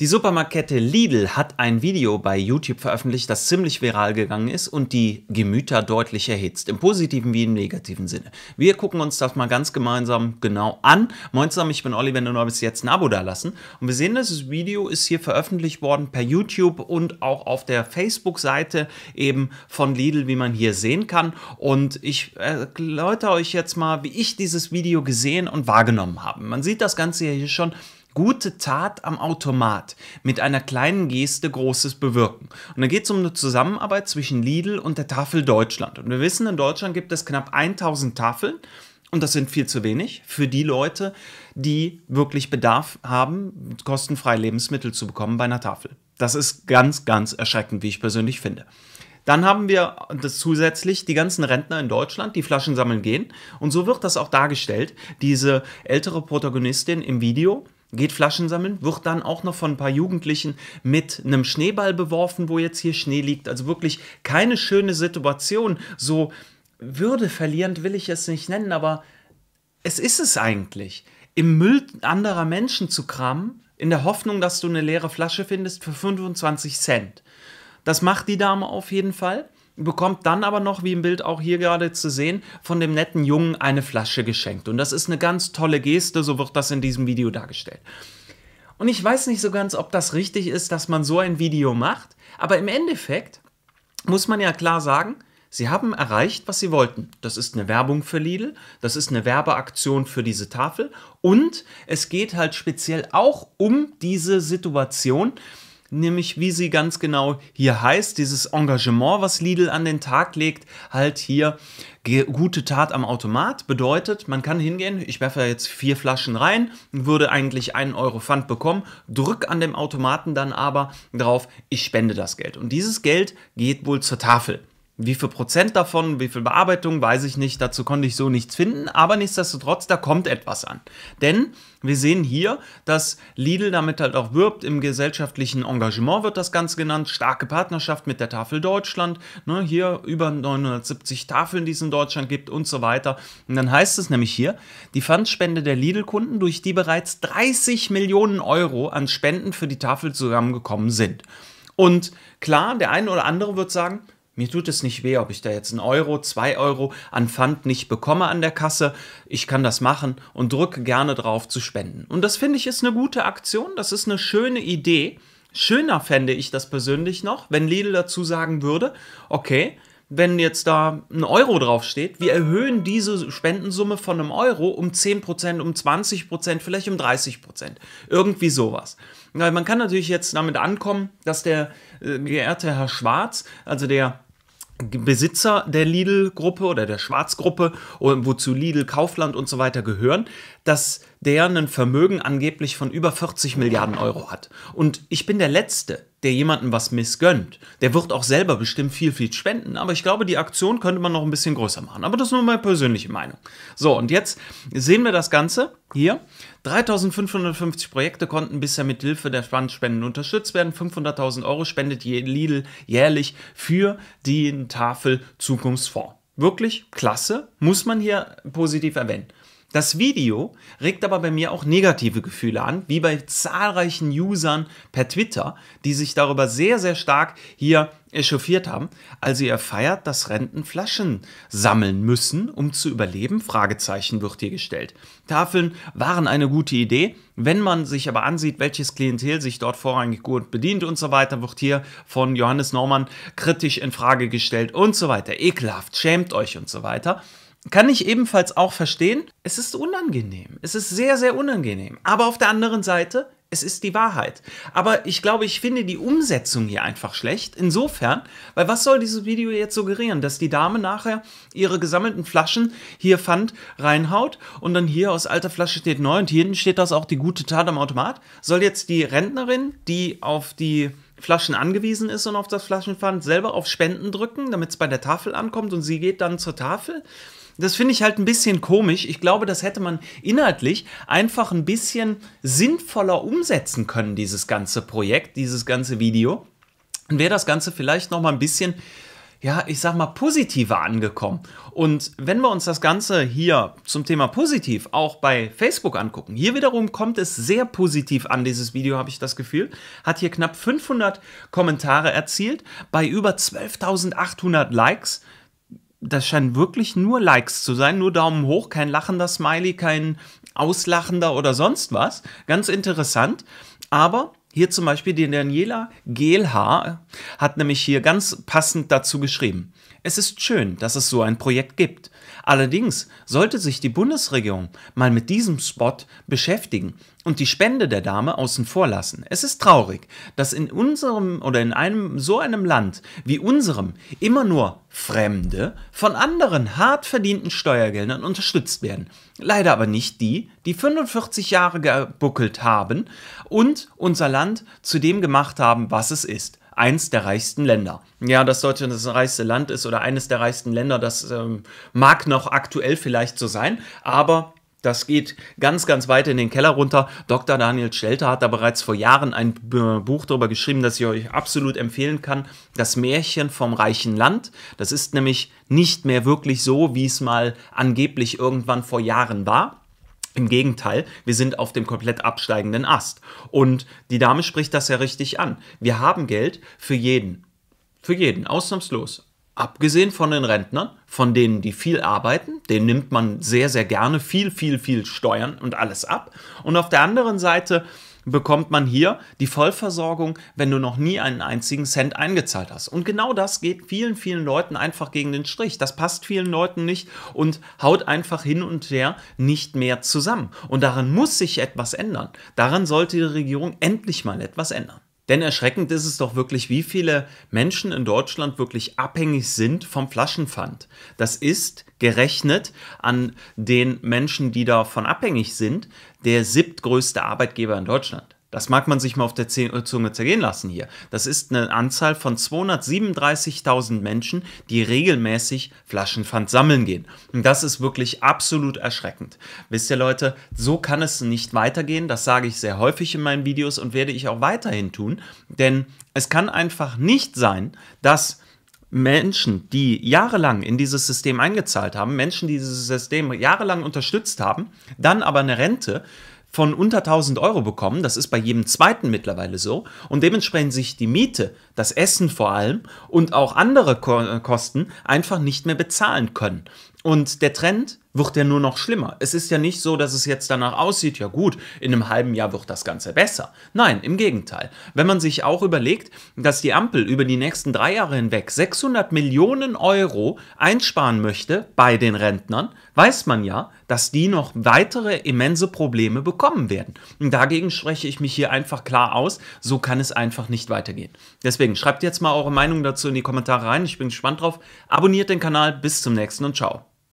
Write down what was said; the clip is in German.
Die Supermarktkette Lidl hat ein Video bei YouTube veröffentlicht, das ziemlich viral gegangen ist und die Gemüter deutlich erhitzt, im positiven wie im negativen Sinne. Wir gucken uns das mal ganz gemeinsam genau an. Moin zusammen, ich bin Olli, wenn du neu bist, jetzt ein Abo dalassen. Und wir sehen, das Video ist hier veröffentlicht worden per YouTube und auch auf der Facebook-Seite eben von Lidl, wie man hier sehen kann. Und ich erläutere euch jetzt mal, wie ich dieses Video gesehen und wahrgenommen habe. Man sieht das Ganze hier schon Gute Tat am Automat. Mit einer kleinen Geste Großes bewirken. Und da geht es um eine Zusammenarbeit zwischen Lidl und der Tafel Deutschland. Und wir wissen, in Deutschland gibt es knapp 1000 Tafeln. Und das sind viel zu wenig für die Leute, die wirklich Bedarf haben, kostenfrei Lebensmittel zu bekommen bei einer Tafel. Das ist ganz, ganz erschreckend, wie ich persönlich finde. Dann haben wir das zusätzlich die ganzen Rentner in Deutschland, die Flaschen sammeln gehen. Und so wird das auch dargestellt. Diese ältere Protagonistin im Video, geht Flaschen sammeln, wird dann auch noch von ein paar Jugendlichen mit einem Schneeball beworfen, wo jetzt hier Schnee liegt. Also wirklich keine schöne Situation. So würdeverlierend will ich es nicht nennen, aber es ist es eigentlich. Im Müll anderer Menschen zu kramen, in der Hoffnung, dass du eine leere Flasche findest für 25 Cent. Das macht die Dame auf jeden Fall bekommt dann aber noch, wie im Bild auch hier gerade zu sehen, von dem netten Jungen eine Flasche geschenkt. Und das ist eine ganz tolle Geste, so wird das in diesem Video dargestellt. Und ich weiß nicht so ganz, ob das richtig ist, dass man so ein Video macht, aber im Endeffekt muss man ja klar sagen, Sie haben erreicht, was Sie wollten. Das ist eine Werbung für Lidl, das ist eine Werbeaktion für diese Tafel und es geht halt speziell auch um diese Situation, nämlich wie sie ganz genau hier heißt, dieses Engagement, was Lidl an den Tag legt, halt hier gute Tat am Automat bedeutet, man kann hingehen, ich werfe da jetzt vier Flaschen rein, würde eigentlich einen Euro Pfand bekommen, drück an dem Automaten dann aber drauf, ich spende das Geld. Und dieses Geld geht wohl zur Tafel. Wie viel Prozent davon, wie viel Bearbeitung, weiß ich nicht. Dazu konnte ich so nichts finden. Aber nichtsdestotrotz, da kommt etwas an. Denn wir sehen hier, dass Lidl damit halt auch wirbt. Im gesellschaftlichen Engagement wird das Ganze genannt. Starke Partnerschaft mit der Tafel Deutschland. Ne, hier über 970 Tafeln, die es in Deutschland gibt und so weiter. Und dann heißt es nämlich hier, die Pfandspende der Lidl-Kunden, durch die bereits 30 Millionen Euro an Spenden für die Tafel zusammengekommen sind. Und klar, der eine oder andere wird sagen, mir tut es nicht weh, ob ich da jetzt einen Euro, zwei Euro an Pfand nicht bekomme an der Kasse. Ich kann das machen und drücke gerne drauf zu spenden. Und das finde ich ist eine gute Aktion. Das ist eine schöne Idee. Schöner fände ich das persönlich noch, wenn Lidl dazu sagen würde, okay, wenn jetzt da ein Euro draufsteht, wir erhöhen diese Spendensumme von einem Euro um 10%, um 20%, vielleicht um 30%. Irgendwie sowas. man kann natürlich jetzt damit ankommen, dass der äh, geehrte Herr Schwarz, also der Besitzer der Lidl-Gruppe oder der Schwarz-Gruppe, wozu Lidl, Kaufland und so weiter gehören, dass der ein Vermögen angeblich von über 40 Milliarden Euro hat. Und ich bin der Letzte, der jemanden was missgönnt. Der wird auch selber bestimmt viel, viel spenden. Aber ich glaube, die Aktion könnte man noch ein bisschen größer machen. Aber das ist nur meine persönliche Meinung. So, und jetzt sehen wir das Ganze hier. 3550 Projekte konnten bisher mit Hilfe der Spenden unterstützt werden. 500.000 Euro spendet Lidl jährlich für den Tafel Zukunftsfonds. Wirklich klasse, muss man hier positiv erwähnen. Das Video regt aber bei mir auch negative Gefühle an, wie bei zahlreichen Usern per Twitter, die sich darüber sehr, sehr stark hier echauffiert haben. als ihr feiert, dass Renten Flaschen sammeln müssen, um zu überleben? Fragezeichen wird hier gestellt. Tafeln waren eine gute Idee. Wenn man sich aber ansieht, welches Klientel sich dort vorrangig gut bedient und so weiter, wird hier von Johannes Norman kritisch in Frage gestellt und so weiter. Ekelhaft, schämt euch und so weiter. Kann ich ebenfalls auch verstehen. Es ist unangenehm. Es ist sehr, sehr unangenehm. Aber auf der anderen Seite, es ist die Wahrheit. Aber ich glaube, ich finde die Umsetzung hier einfach schlecht. Insofern, weil was soll dieses Video jetzt suggerieren? Dass die Dame nachher ihre gesammelten Flaschen hier fand, reinhaut und dann hier aus alter Flasche steht neu und hier hinten steht das auch die gute Tat am Automat. Soll jetzt die Rentnerin, die auf die Flaschen angewiesen ist und auf das Flaschenpfand selber auf Spenden drücken, damit es bei der Tafel ankommt und sie geht dann zur Tafel? Das finde ich halt ein bisschen komisch. Ich glaube, das hätte man inhaltlich einfach ein bisschen sinnvoller umsetzen können, dieses ganze Projekt, dieses ganze Video. Und wäre das Ganze vielleicht noch mal ein bisschen ja, ich sag mal, positiver angekommen. Und wenn wir uns das Ganze hier zum Thema positiv auch bei Facebook angucken, hier wiederum kommt es sehr positiv an, dieses Video, habe ich das Gefühl. Hat hier knapp 500 Kommentare erzielt, bei über 12.800 Likes das scheinen wirklich nur Likes zu sein, nur Daumen hoch, kein lachender Smiley, kein auslachender oder sonst was. Ganz interessant. Aber hier zum Beispiel die Daniela GLH hat nämlich hier ganz passend dazu geschrieben. Es ist schön, dass es so ein Projekt gibt. Allerdings sollte sich die Bundesregierung mal mit diesem Spot beschäftigen und die Spende der Dame außen vor lassen. Es ist traurig, dass in unserem oder in einem so einem Land wie unserem immer nur Fremde von anderen hart verdienten Steuergeldern unterstützt werden. Leider aber nicht die, die 45 Jahre gebuckelt haben und unser Land zu dem gemacht haben, was es ist. Eins der reichsten Länder. Ja, dass Deutschland das reichste Land ist oder eines der reichsten Länder, das ähm, mag noch aktuell vielleicht so sein, aber das geht ganz, ganz weit in den Keller runter. Dr. Daniel Schelter hat da bereits vor Jahren ein Buch darüber geschrieben, das ich euch absolut empfehlen kann. Das Märchen vom reichen Land. Das ist nämlich nicht mehr wirklich so, wie es mal angeblich irgendwann vor Jahren war. Im Gegenteil, wir sind auf dem komplett absteigenden Ast. Und die Dame spricht das ja richtig an. Wir haben Geld für jeden. Für jeden, ausnahmslos abgesehen von den Rentnern, von denen, die viel arbeiten, denen nimmt man sehr, sehr gerne viel, viel, viel Steuern und alles ab. Und auf der anderen Seite bekommt man hier die Vollversorgung, wenn du noch nie einen einzigen Cent eingezahlt hast. Und genau das geht vielen, vielen Leuten einfach gegen den Strich. Das passt vielen Leuten nicht und haut einfach hin und her nicht mehr zusammen. Und daran muss sich etwas ändern. Daran sollte die Regierung endlich mal etwas ändern. Denn erschreckend ist es doch wirklich, wie viele Menschen in Deutschland wirklich abhängig sind vom Flaschenpfand. Das ist gerechnet an den Menschen, die davon abhängig sind, der siebtgrößte Arbeitgeber in Deutschland. Das mag man sich mal auf der äh, Zunge zergehen lassen hier. Das ist eine Anzahl von 237.000 Menschen, die regelmäßig Flaschenpfand sammeln gehen. Und das ist wirklich absolut erschreckend. Wisst ihr Leute, so kann es nicht weitergehen. Das sage ich sehr häufig in meinen Videos und werde ich auch weiterhin tun. Denn es kann einfach nicht sein, dass Menschen, die jahrelang in dieses System eingezahlt haben, Menschen, die dieses System jahrelang unterstützt haben, dann aber eine Rente von unter 1000 Euro bekommen. Das ist bei jedem zweiten mittlerweile so. Und dementsprechend sich die Miete, das Essen vor allem und auch andere äh, Kosten einfach nicht mehr bezahlen können. Und der Trend wird der nur noch schlimmer. Es ist ja nicht so, dass es jetzt danach aussieht, ja gut, in einem halben Jahr wird das Ganze besser. Nein, im Gegenteil. Wenn man sich auch überlegt, dass die Ampel über die nächsten drei Jahre hinweg 600 Millionen Euro einsparen möchte bei den Rentnern, weiß man ja, dass die noch weitere immense Probleme bekommen werden. Und dagegen spreche ich mich hier einfach klar aus, so kann es einfach nicht weitergehen. Deswegen schreibt jetzt mal eure Meinung dazu in die Kommentare rein, ich bin gespannt drauf. Abonniert den Kanal, bis zum nächsten und ciao.